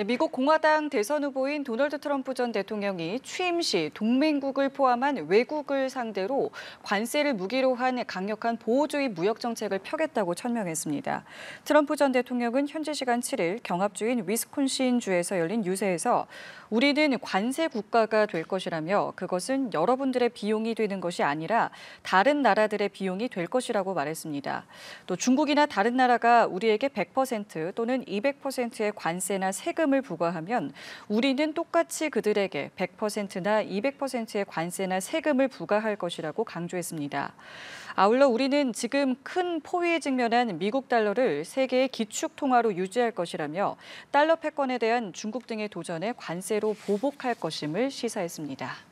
네, 미국 공화당 대선 후보인 도널드 트럼프 전 대통령이 취임 시 동맹국을 포함한 외국을 상대로 관세를 무기로 한 강력한 보호주의 무역 정책을 펴겠다고 천명했습니다. 트럼프 전 대통령은 현지 시간 7일 경합주인 위스콘신주에서 열린 유세에서 우리는 관세 국가가 될 것이라며 그것은 여러분들의 비용이 되는 것이 아니라 다른 나라들의 비용이 될 것이라고 말했습니다. 또 중국이나 다른 나라가 우리에게 100% 또는 200%의 관세나 세금 세금을 부과하면 우리는 똑같이 그들에게 100%나 200%의 관세나 세금을 부과할 것이라고 강조했습니다. 아울러 우리는 지금 큰 포위에 직면한 미국 달러를 세계의 기축 통화로 유지할 것이라며 달러 패권에 대한 중국 등의 도전에 관세로 보복할 것임을 시사했습니다.